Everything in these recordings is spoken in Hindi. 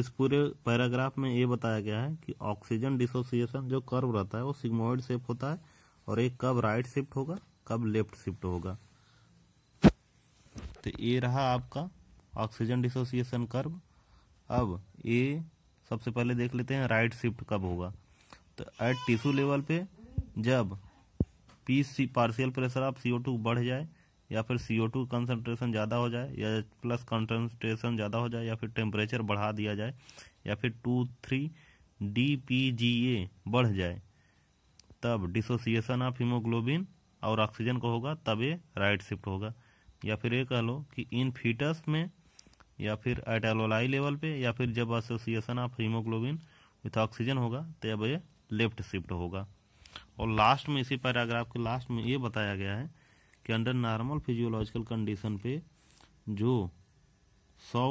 इस पूरे पैराग्राफ में ये बताया गया है कि ऑक्सीजन डिसोसिएशन जो कर्व रहता है वो सिग्मोइड शेप होता है और एक कब राइट शिफ्ट होगा कब लेफ्ट शिफ्ट होगा तो ये रहा आपका ऑक्सीजन डिसोसिएशन कर्व अब ये सबसे पहले देख लेते हैं राइट शिफ्ट कब होगा तो एट टिश्यू लेवल पे जब P C partial pressure of C बढ़ जाए या फिर सी ओ टू कंसनट्रेशन ज़्यादा हो जाए या प्लस कंसनट्रेशन ज़्यादा हो जाए या फिर टेम्परेचर बढ़ा दिया जाए या फिर two three D P G A बढ़ जाए तब डिसोसिएशन ऑफ हीमोग्लोबिन और ऑक्सीजन को होगा तब ये राइट शिफ्ट होगा या फिर ये कह लो कि इन फीटस में या फिर एटेलोलाई लेवल पे या फिर जब association of haemoglobin with oxygen होगा तब ये लेफ्ट शिफ्ट होगा और लास्ट में इसी पैराग्राफ के लास्ट में ये बताया गया है कि अंडर नॉर्मल फिजियोलॉजिकल कंडीशन पे जो सौ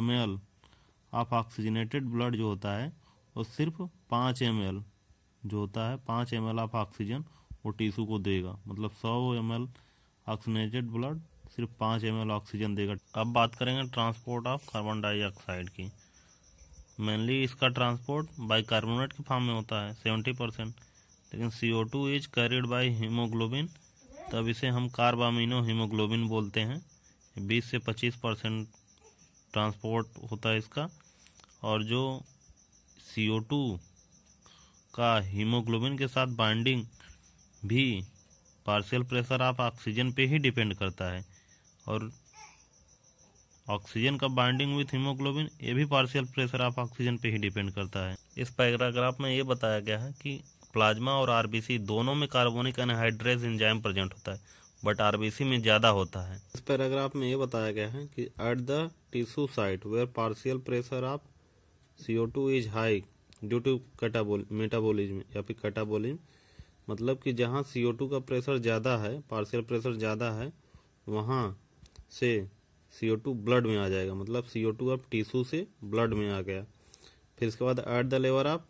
M L of oxygenated blood जो होता है वो सिर्फ पाँच एम एल जो होता है पाँच एम एल ऑफ ऑक्सीजन वो टिश्यू को देगा मतलब सौ एम एल ऑक्सीजनेटेड ब्लड सिर्फ पाँच एम एल ऑक्सीजन देगा अब बात करेंगे ट्रांसपोर्ट ऑफ कार्बन डाइऑक्साइड की मेनली इसका ट्रांसपोर्ट बाई कार्बोनेट के फॉर्म में होता है सेवेंटी परसेंट लेकिन C O two is carried by haemoglobin तब इसे हम कार्बामिनो हीमोग्लोबिन बोलते हैं 20 से 25 परसेंट ट्रांसपोर्ट होता है इसका और जो सी का हीमोग्लोबिन के साथ बाइंडिंग भी पार्शियल प्रेशर आप ऑक्सीजन पे ही डिपेंड करता है और ऑक्सीजन का बाइंडिंग विथ हीमोग्लोबिन ये भी पार्शियल प्रेशर आप ऑक्सीजन पे ही डिपेंड करता है इस पैराग्राफ में ये बताया गया है कि प्लाज्मा और आरबीसी दोनों में कार्बोनिक एनहाइड्रेज इंजाइम प्रेजेंट होता है बट आरबीसी में ज़्यादा होता है इस पैराग्राफ में ये बताया गया है कि at the tissue site where partial pressure of CO two is high due to catabolic metabolism या फिर कटाबोलिज्म मतलब कि जहाँ सी का प्रेशर ज़्यादा है पार्शियल प्रेशर ज़्यादा है वहाँ से सी ब्लड में आ जाएगा मतलब सी ओ टू अब टिश्यू से ब्लड में आ गया फिर इसके बाद at the level of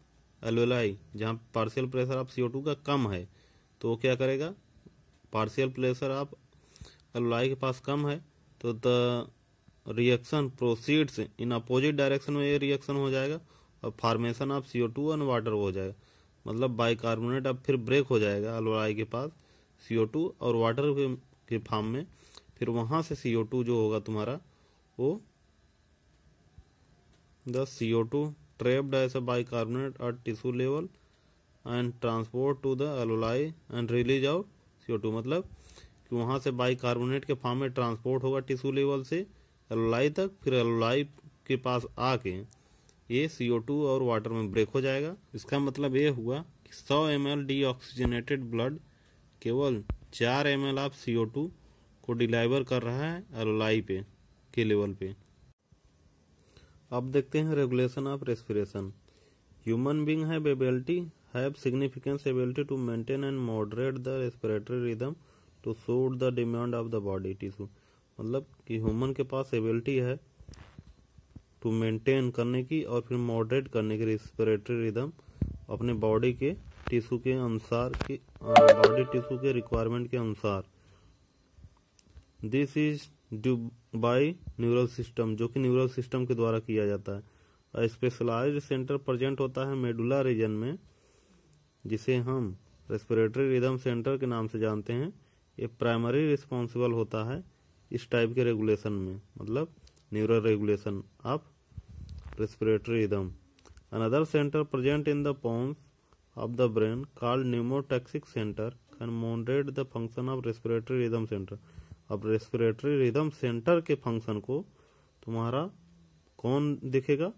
alveoli जहाँ पार्शियल प्रेशर ऑफ सी का कम है तो वो क्या करेगा पार्शियल प्रेशर ऑफ एलोलाई के पास कम है तो the reaction proceeds in opposite direction में ये रिएक्शन हो जाएगा और formation of C O two and water हो जाएगा मतलब बाइकार्बोनेट अब फिर ब्रेक हो जाएगा एलोलाई के पास सी ओ टू और वाटर के फार्म में फिर वहाँ से सी ओ टू जो होगा तुम्हारा वो the C O two trapped as a bicarbonate at tissue level and transport to the alveoli and release out CO2 मतलब कि वहाँ से बाइकार्बोनेट के फॉर्म में ट्रांसपोर्ट होगा टिश्यू लेवल से एलोलाई तक फिर एलोलाई के पास आके ये सी और वाटर में ब्रेक हो जाएगा इसका मतलब ये हुआ कि 100 एम एल डीऑक्सीजनेटेड ब्लड केवल 4 एम एल आप सी को डिलीवर कर रहा है एलोलाई पे के लेवल पे अब देखते हैं regulation of respiration human being है ability have significance ability to maintain and moderate the respiratory rhythm to suit the demand of the body tissue मतलब कि ह्यूमन के पास एबिलिटी है टू मेंटेन करने की और फिर मॉडरेट करने की रेस्पिरेटरी रिदम अपने बॉडी के टिश्यू के अनुसार की बॉडी टिश्यू के रिक्वायरमेंट के अनुसार this is due by neural system जो कि न्यूरल सिस्टम के द्वारा किया जाता है स्पेशलाइज सेंटर प्रेजेंट होता है मेडुला रीजन में जिसे हम रेस्पिरेटरी रिदम सेंटर के नाम से जानते हैं ये प्राइमरी रिस्पॉन्सिबल होता है इस टाइप के रेगुलेशन में मतलब neural regulation of respiratory rhythm another centre present in the pons of the brain called pneumotaxic centre can moderate the function of respiratory rhythm centre अब रेस्पिरेटरी रिदम सेंटर के फंक्शन को तुम्हारा कौन देखेगा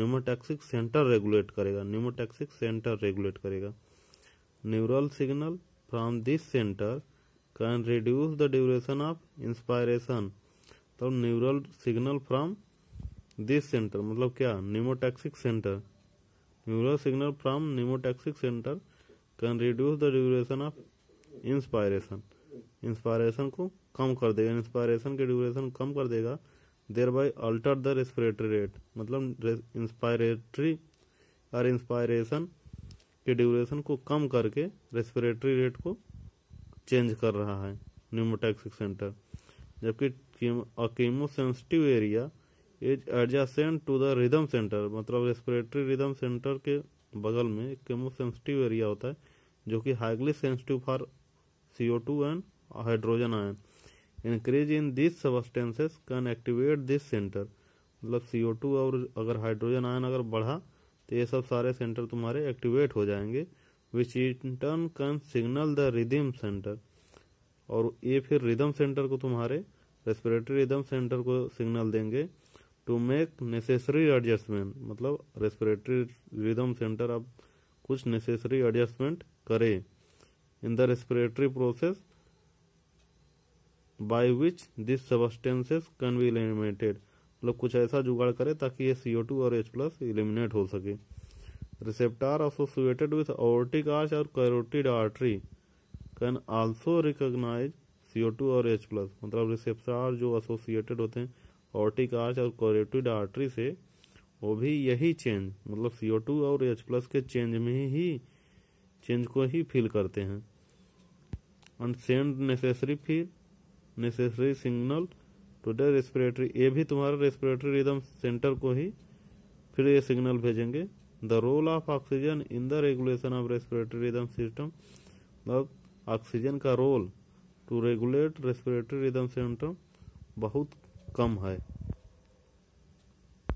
न्यूमोटैक्सिक सेंटर रेगुलेट करेगा न्यूमोटैक्सिक सेंटर रेगुलेट करेगा neural signal from this centre can reduce the duration of inspiration तो neural signal from this centre मतलब क्या pneumotaxic centre neural signal from pneumotaxic centre can reduce the duration of inspiration inspiration को कम कर देगा इंस्पायरेशन के ड्यूरेशन कम कर देगा thereby alter the respiratory rate मतलब इंस्पायरेटरी और इंस्पायरेशन के ड्यूरेशन को कम करके रेस्पिरेटरी रेट को चेंज कर रहा है न्यूमोटैक्सिक सेंटर जबकि sensitive area is adjacent to the rhythm centre मतलब रेस्पिरेटरी रिदम सेंटर के बगल में एक सेंसिटिव एरिया होता है जो कि highly sensitive for C O two and hydrogen ion increase in this substances can activate this centre मतलब सी और अगर हाइड्रोजन आयन अगर बढ़ा तो ये सब सारे सेंटर तुम्हारे एक्टिवेट हो जाएंगे which in turn can signal the rhythm centre और ये फिर रिदम सेंटर को तुम्हारे रेस्पिरेटरी रिदम सेंटर को सिग्नल देंगे टू मेक नेसेसरी एडजस्टमेंट मतलब रेस्पिरेटरी रिदम सेंटर अब कुछ नेसेसरी एडजस्टमेंट करे in the respiratory process by which this substances can be eliminated मतलब कुछ ऐसा जुगाड़ करें ताकि ये सी और एच प्लस एलिमिनेट हो सके receptor associated with aortic arch और carotid artery can also recognise C और एच प्लस मतलब रिसेप्टार जो एसोसिएटेड होते हैं ऑर्टिक आर्च और कैरोटिड आर्टरी से वो भी यही चेंज मतलब सी और एच प्लस के चेंज में ही चेंज को ही फील करते हैं and send necessary feel necessary signal to the respiratory ये भी तुम्हारा रेस्पिरेटरी रिदम सेंटर को ही फिर ये सिग्नल भेजेंगे the role of oxygen in the regulation of respiratory rhythm system oxygen का role to regulate respiratory rhythm system बहुत कम है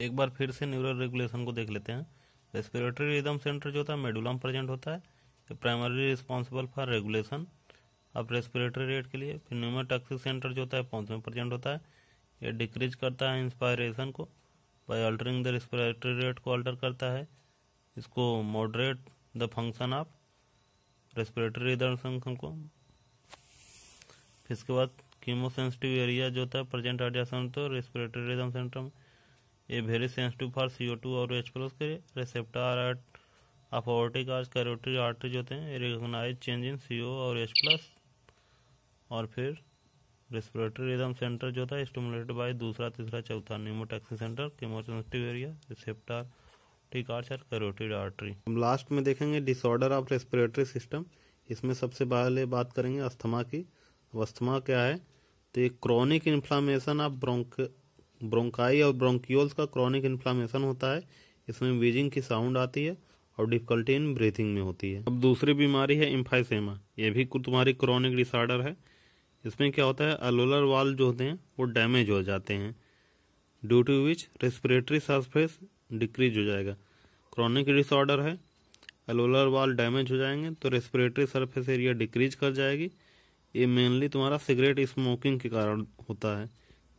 एक बार फिर से न्यूरल रेगुलेशन को देख लेते हैं रेस्पिरेटरी रिदम सेंटर जो होता है मेडुलम प्रेजेंट होता है प्राइमरी रिस्पॉन्सिबल फॉर रेगुलेशन अब रेस्पिरेटरी रेट के लिए फिर न्यूमोटॉक्सिक सेंटर जो होता है पौधे परसेंट होता है ये डिक्रीज करता है इंस्पायरेशन को by altering the respiratory rate को अल्टर करता है इसको moderate the function of respiratory function को फिर इसके बाद कीमोसेंसिटिव एरिया जो होता है प्रेजेंट रेडिएशन तो रेस्पिरेटरी रिदम सेंट्रम ये very sensitive for C two और एच प्लस के receptor at aortic arch carotid artery जो होते हैं रिकोगनाइज चेंज इन सी और एच प्लस और फिर रेस्पिरेटरी रिदम सेंटर जो था स्टमुलेटेड बाय दूसरा तीसरा चौथा pneumotaxic centre chemosensitive area receptor टिक आर्चर कैरोटिड आर्टरी हम लास्ट में देखेंगे डिसऑर्डर ऑफ रेस्पिरेटरी सिस्टम इसमें सबसे पहले बात करेंगे अस्थमा की अस्थमा क्या है तो ये क्रॉनिक इन्फ्लामेशन ऑफ ब्रोंक ब्रोंकाई और ब्रोंकियोल्स का क्रॉनिक इन्फ्लामेशन होता है इसमें वीजिंग की साउंड आती है और डिफिकल्टी इन ब्रीथिंग में होती है अब दूसरी बीमारी है इम्फाइसेमा ये भी तुम्हारी क्रॉनिक डिसऑर्डर है इसमें क्या होता है अलोलर वाल जो होते हैं वो डैमेज हो जाते हैं due to which respiratory surface decrease हो जाएगा क्रॉनिक डिसऑर्डर है अलोलर वाल डैमेज हो जाएंगे तो रेस्पिरेटरी सरफेस एरिया डिक्रीज कर जाएगी ये मेनली तुम्हारा सिगरेट स्मोकिंग के कारण होता है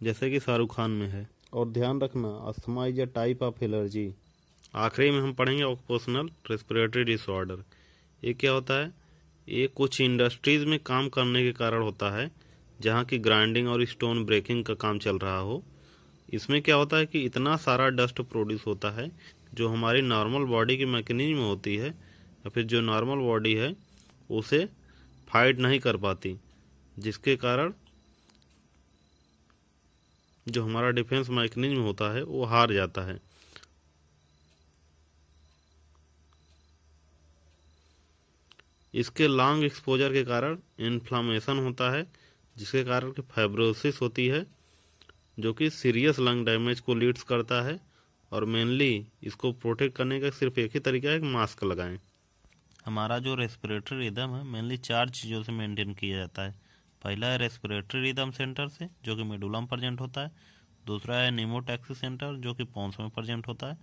जैसे कि शाहरुख खान में है और ध्यान रखना asthma is a type of allergy आखिरी में हम पढ़ेंगे ऑक्पोशनल रेस्पिरेटरी डिसऑर्डर ये क्या होता है ये कुछ इंडस्ट्रीज़ में काम करने के कारण होता है जहाँ की ग्राइंडिंग और स्टोन ब्रेकिंग का काम चल रहा हो इसमें क्या होता है कि इतना सारा डस्ट प्रोड्यूस होता है जो हमारी नॉर्मल बॉडी की मैकेनिज्म होती है या फिर जो नॉर्मल बॉडी है उसे फाइट नहीं कर पाती जिसके कारण जो हमारा डिफेंस मैकेनिज्म होता है वो हार जाता है इसके लॉन्ग एक्सपोजर के कारण इन्फ्लामेशन होता है जिसके कारण कि फाइब्रोसिस होती है जो कि सीरियस लंग डैमेज को लीड्स करता है और मेनली इसको प्रोटेक्ट करने का सिर्फ एक ही तरीका है मास्क लगाएं हमारा जो रेस्पिरेटरी रिदम है मेनली चार चीज़ों से मेंटेन किया जाता है पहला है रेस्पिरेटरी रिदम सेंटर से जो कि मेडुलम प्रजेंट होता है दूसरा है निमोटैक्सी सेंटर जो कि पौंस में प्रजेंट होता है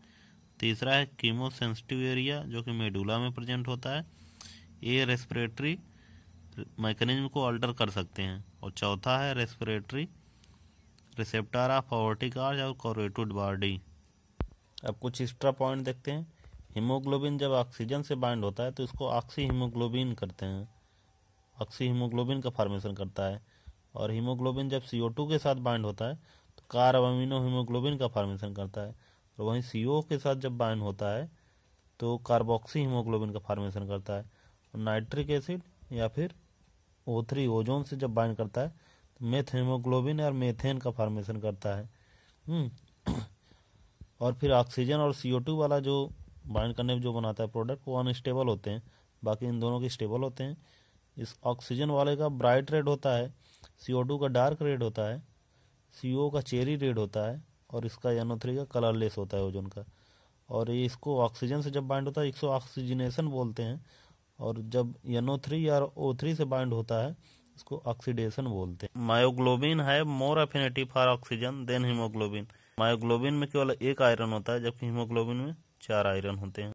तीसरा है कीमोसेंसिटिव एरिया जो कि मेडुला में प्रजेंट होता है ये रेस्पिरेटरी मैकेनिज्म को अल्टर कर सकते हैं और चौथा है रेस्पिरेटरी रिसेप्टर ऑफ ओवर्टिक और कोरेटेड बॉडी अब कुछ एक्स्ट्रा पॉइंट देखते हैं हीमोग्लोबिन जब ऑक्सीजन से बाइंड होता है तो इसको ऑक्सी हीमोग्लोबिन करते हैं ऑक्सी हीमोग्लोबिन का फॉर्मेशन करता है और हीमोग्लोबिन जब सी के साथ बाइंड होता है तो कार्बामिनो हीमोग्लोबिन का फॉर्मेशन करता है और वहीं सी के साथ जब बाइंड होता है तो कार्बोक्सी हीमोग्लोबिन का फॉर्मेशन करता है नाइट्रिक एसिड या फिर ओ थ्री ओजोन से जब बाइंड करता है तो मेथ या और मेथेन का फार्मेशन करता है हम्म। और फिर ऑक्सीजन और सी टू वाला जो बाइंड करने में जो बनाता है प्रोडक्ट वो अनस्टेबल होते हैं बाकी इन दोनों के स्टेबल होते हैं इस ऑक्सीजन वाले का ब्राइट रेड होता है सी टू का डार्क रेड होता है सी का चेरी रेड होता है और इसका एन का कलरलेस होता है ओजोन का और ये इसको ऑक्सीजन से जब बाइंड होता है इसको ऑक्सीजनेशन बोलते हैं और जब एनओ थ्री या ओ थ्री से बाइंड होता है इसको ऑक्सीडेशन बोलते हैं मायोग्लोबिन है more affinity for oxygen than haemoglobin myoglobin में केवल एक आयरन होता है जबकि हीमोग्लोबिन में चार आयरन होते हैं